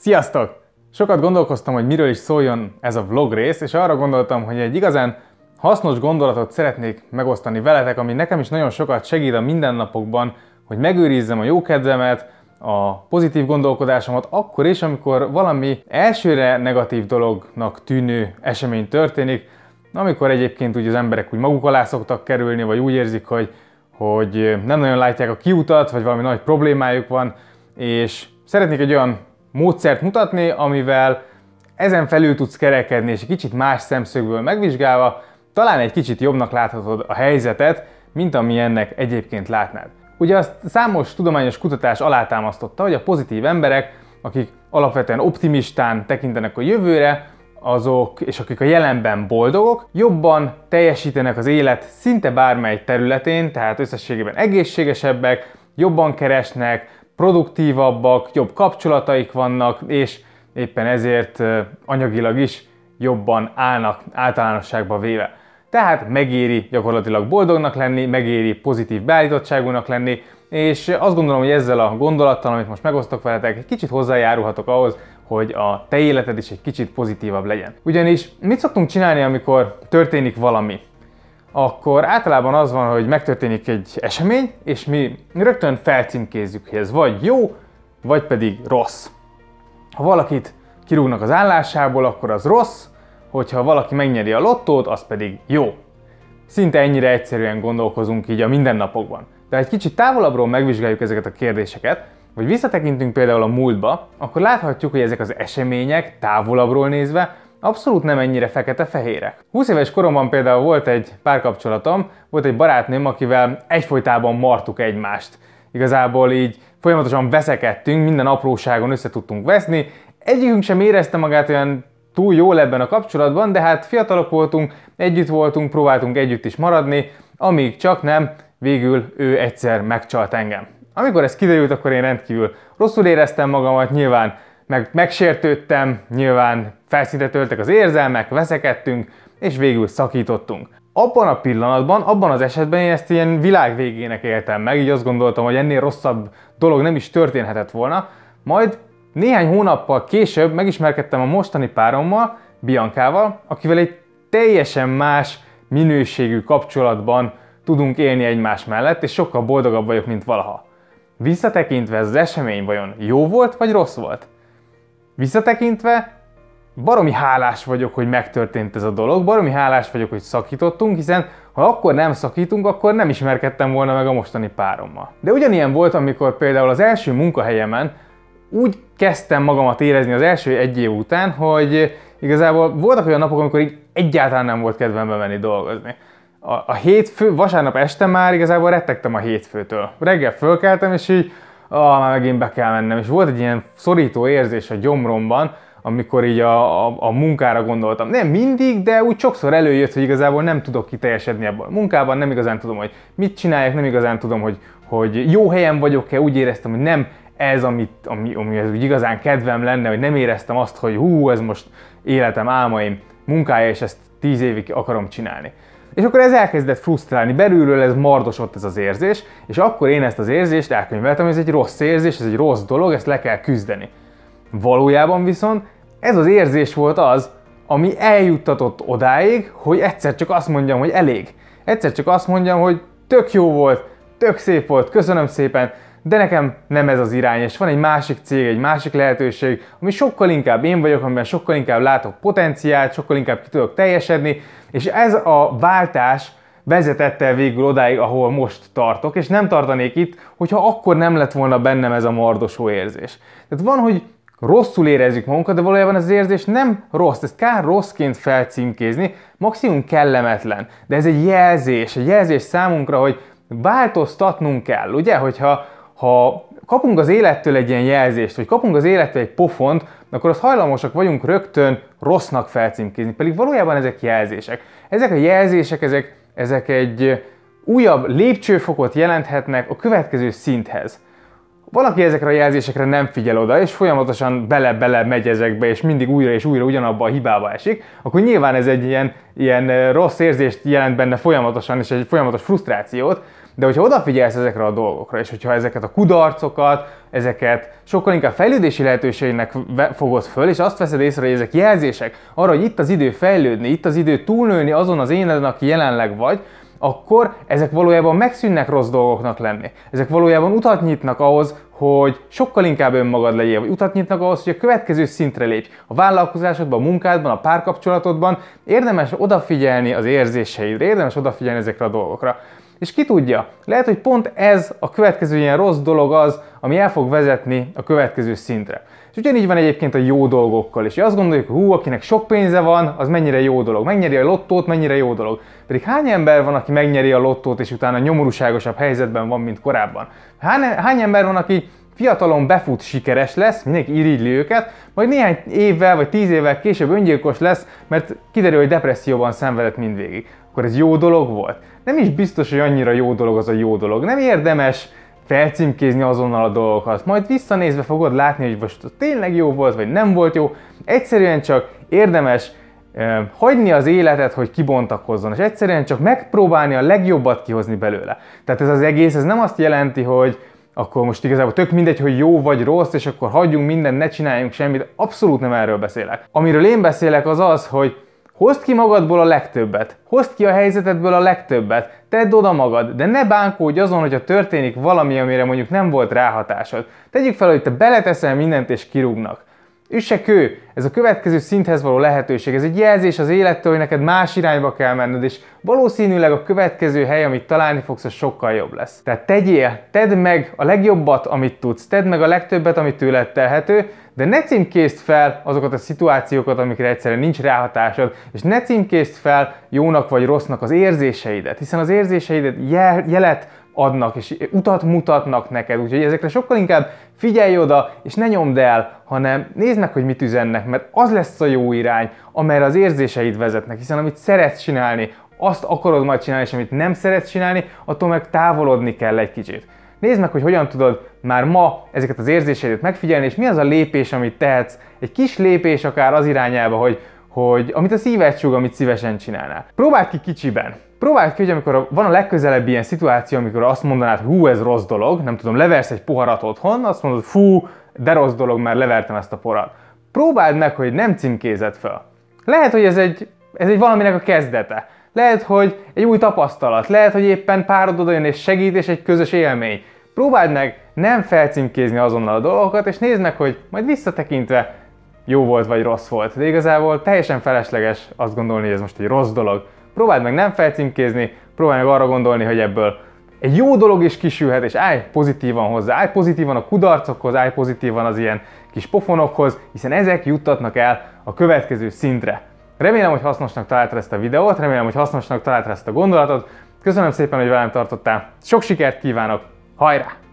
Sziasztok! Sokat gondolkoztam, hogy miről is szóljon ez a vlog rész, és arra gondoltam, hogy egy igazán hasznos gondolatot szeretnék megosztani veletek, ami nekem is nagyon sokat segít a mindennapokban, hogy megőrizzem a jó kedvemet, a pozitív gondolkodásomat akkor is, amikor valami elsőre negatív dolognak tűnő esemény történik, amikor egyébként úgy az emberek úgy maguk alá szoktak kerülni, vagy úgy érzik, hogy, hogy nem nagyon látják a kiutat, vagy valami nagy problémájuk van, és szeretnék egy olyan módszert mutatni, amivel ezen felül tudsz kerekedni, és kicsit más szemszögből megvizsgálva, talán egy kicsit jobbnak láthatod a helyzetet, mint ami ennek egyébként látnád. Ugye azt számos tudományos kutatás alátámasztotta, hogy a pozitív emberek, akik alapvetően optimistán tekintenek a jövőre, azok, és akik a jelenben boldogok, jobban teljesítenek az élet szinte bármely területén, tehát összességében egészségesebbek, jobban keresnek, produktívabbak, jobb kapcsolataik vannak, és éppen ezért anyagilag is jobban állnak általánosságba véve. Tehát megéri gyakorlatilag boldognak lenni, megéri pozitív beállítottságúnak lenni, és azt gondolom, hogy ezzel a gondolattal, amit most megosztok veletek, egy kicsit hozzájárulhatok ahhoz, hogy a te életed is egy kicsit pozitívabb legyen. Ugyanis mit szoktunk csinálni, amikor történik valami? akkor általában az van, hogy megtörténik egy esemény, és mi rögtön felcímkézzük, hogy ez vagy jó, vagy pedig rossz. Ha valakit kirúgnak az állásából, akkor az rossz, hogyha valaki megnyeri a lottót, az pedig jó. Szinte ennyire egyszerűen gondolkozunk így a mindennapokban. De ha egy kicsit távolabbról megvizsgáljuk ezeket a kérdéseket, vagy visszatekintünk például a múltba, akkor láthatjuk, hogy ezek az események távolabbról nézve abszolút nem ennyire fekete-fehérek. 20 éves koromban például volt egy párkapcsolatom, volt egy barátnőm, akivel egyfolytában martuk egymást. Igazából így folyamatosan veszekedtünk, minden apróságon össze tudtunk veszni, egyikünk sem érezte magát olyan túl jól ebben a kapcsolatban, de hát fiatalok voltunk, együtt voltunk, próbáltunk együtt is maradni, amíg csak nem, végül ő egyszer megcsalt engem. Amikor ez kiderült, akkor én rendkívül rosszul éreztem magamat, nyilván meg megsértődtem, nyilván felszínre töltek az érzelmek, veszekedtünk, és végül szakítottunk. Abban a pillanatban, abban az esetben én ezt ilyen világ végének éltem meg, így azt gondoltam, hogy ennél rosszabb dolog nem is történhetett volna, majd néhány hónappal később megismerkedtem a mostani párommal, Biankával, akivel egy teljesen más minőségű kapcsolatban tudunk élni egymás mellett, és sokkal boldogabb vagyok, mint valaha. Visszatekintve ez az esemény vajon jó volt vagy rossz volt? Visszatekintve, baromi hálás vagyok, hogy megtörtént ez a dolog, baromi hálás vagyok, hogy szakítottunk, hiszen ha akkor nem szakítunk, akkor nem ismerkedtem volna meg a mostani párommal. De ugyanilyen volt, amikor például az első munkahelyemen úgy kezdtem magamat érezni az első egy év után, hogy igazából voltak olyan napok, amikor így egyáltalán nem volt kedvem bemenni dolgozni. A, a hétfő, vasárnap este már igazából rettegtem a hétfőtől. Reggel fölkeltem, és így ah, már megint be kell mennem. És volt egy ilyen szorító érzés a gyomromban, amikor így a, a, a munkára gondoltam. Nem mindig, de úgy sokszor előjött, hogy igazából nem tudok kiteljesedni ebben a munkában, nem igazán tudom, hogy mit csináljak, nem igazán tudom, hogy, hogy jó helyen vagyok-e, úgy éreztem, hogy nem ez, amit, ami, ami ez úgy igazán kedvem lenne, hogy nem éreztem azt, hogy hú, ez most életem, álmaim, munkája, és ezt tíz évig akarom csinálni. És akkor ez elkezdett frusztrálni, belülről ez mardosott ez az érzés, és akkor én ezt az érzést elkönyveltem, hogy ez egy rossz érzés, ez egy rossz dolog, ezt le kell küzdeni. Valójában viszont ez az érzés volt az, ami eljuttatott odáig, hogy egyszer csak azt mondjam, hogy elég. Egyszer csak azt mondjam, hogy tök jó volt, tök szép volt, köszönöm szépen, de nekem nem ez az irány, és van egy másik cég, egy másik lehetőség, ami sokkal inkább én vagyok, amiben sokkal inkább látok potenciált, sokkal inkább ki tudok teljesedni, és ez a váltás vezetett el végül odáig, ahol most tartok, és nem tartanék itt, hogyha akkor nem lett volna bennem ez a mardosó érzés. Tehát van, hogy rosszul érezzük magunkat, de valójában ez az érzés nem rossz, ezt kár rosszként felcímkézni, maximum kellemetlen, de ez egy jelzés, egy jelzés számunkra, hogy változtatnunk kell, ugye, hogyha ha kapunk az élettől egy ilyen jelzést, vagy kapunk az élettől egy pofont, akkor azt hajlamosak vagyunk rögtön rossznak felcímkézni, pedig valójában ezek jelzések. Ezek a jelzések, ezek, ezek egy újabb lépcsőfokot jelenthetnek a következő szinthez. Valaki ezekre a jelzésekre nem figyel oda, és folyamatosan bele-bele megy ezekbe, és mindig újra és újra ugyanabba a hibába esik, akkor nyilván ez egy ilyen, ilyen rossz érzést jelent benne folyamatosan, és egy folyamatos frusztrációt, de hogyha odafigyelsz ezekre a dolgokra, és hogyha ezeket a kudarcokat, ezeket sokkal inkább fejlődési lehetőségnek fogod föl, és azt veszed észre, hogy ezek jelzések arra, hogy itt az idő fejlődni, itt az idő túlnőni azon az éneden, aki jelenleg vagy, akkor ezek valójában megszűnnek rossz dolgoknak lenni. Ezek valójában utat nyitnak ahhoz, hogy sokkal inkább önmagad legyél, vagy utat nyitnak ahhoz, hogy a következő szintre lépj. A vállalkozásodban, a munkádban, a párkapcsolatodban érdemes odafigyelni az érzéseidre, érdemes odafigyelni ezekre a dolgokra. És ki tudja, lehet, hogy pont ez a következő ilyen rossz dolog az, ami el fog vezetni a következő szintre. És ugyanígy van egyébként a jó dolgokkal is. Azt gondoljuk, hogy hú, akinek sok pénze van, az mennyire jó dolog. Megnyeri a lottót, mennyire jó dolog. Pedig hány ember van, aki megnyeri a lottót, és utána nyomorúságosabb helyzetben van, mint korábban? Hány, hány ember van, aki fiatalon befut, sikeres lesz, mindenki irigyli őket, majd néhány évvel vagy tíz évvel később öngyilkos lesz, mert kiderül, hogy depresszióban szenvedett mindvégig. Akkor ez jó dolog volt? Nem is biztos, hogy annyira jó dolog az a jó dolog. Nem érdemes felcímkézni azonnal a dolgokat. Majd visszanézve fogod látni, hogy most tényleg jó volt, vagy nem volt jó. Egyszerűen csak érdemes hagyni az életet, hogy kibontakozzon, és egyszerűen csak megpróbálni a legjobbat kihozni belőle. Tehát ez az egész, ez nem azt jelenti, hogy akkor most igazából tök mindegy, hogy jó vagy rossz, és akkor hagyjunk mindent, ne csináljunk semmit. Abszolút nem erről beszélek. Amiről én beszélek az az, hogy Hozd ki magadból a legtöbbet, hozd ki a helyzetedből a legtöbbet, tedd oda magad, de ne bánkódj azon, hogyha történik valami, amire mondjuk nem volt ráhatásod. Tegyük fel, hogy te beleteszel mindent és kirúgnak. Üsekő, ez a következő szinthez való lehetőség, ez egy jelzés az élettől, hogy neked más irányba kell menned, és valószínűleg a következő hely, amit találni fogsz, az sokkal jobb lesz. Tehát tegyél, tedd meg a legjobbat, amit tudsz, tedd meg a legtöbbet, amit tőled telhető, de ne címkézd fel azokat a szituációkat, amikre egyszerűen nincs ráhatásod, és ne címkézd fel jónak vagy rossznak az érzéseidet, hiszen az érzéseidet jel- jelet adnak, és utat mutatnak neked, úgyhogy ezekre sokkal inkább figyelj oda, és ne nyomd el, hanem nézd meg, hogy mit üzennek, mert az lesz a jó irány, amelyre az érzéseid vezetnek, hiszen amit szeretsz csinálni, azt akarod majd csinálni, és amit nem szeretsz csinálni, attól meg távolodni kell egy kicsit. Nézd meg, hogy hogyan tudod már ma ezeket az érzéseidet megfigyelni, és mi az a lépés, amit tehetsz, egy kis lépés akár az irányába, hogy, hogy amit a szíved csúg, amit szívesen csinálnál. Próbáld ki kicsiben, Próbáld ki, hogy amikor van a legközelebb ilyen szituáció, amikor azt mondanád, hú, ez rossz dolog, nem tudom, leversz egy poharat otthon, azt mondod, fú, de rossz dolog, mert levertem ezt a porat. Próbáld meg, hogy nem címkézed fel. Lehet, hogy ez egy, ez egy valaminek a kezdete. Lehet, hogy egy új tapasztalat, lehet, hogy éppen párod jön és segít, és egy közös élmény. Próbáld meg nem felcímkézni azonnal a dolgokat, és nézd meg, hogy majd visszatekintve jó volt vagy rossz volt. De igazából teljesen felesleges azt gondolni, hogy ez most egy rossz dolog. Próbáld meg nem felcímkézni, próbálj meg arra gondolni, hogy ebből egy jó dolog is kisülhet, és állj pozitívan hozzá, állj pozitívan a kudarcokhoz, állj pozitívan az ilyen kis pofonokhoz, hiszen ezek juttatnak el a következő szintre. Remélem, hogy hasznosnak találtad ezt a videót, remélem, hogy hasznosnak találtad ezt a gondolatot. Köszönöm szépen, hogy velem tartottál. Sok sikert kívánok, hajrá!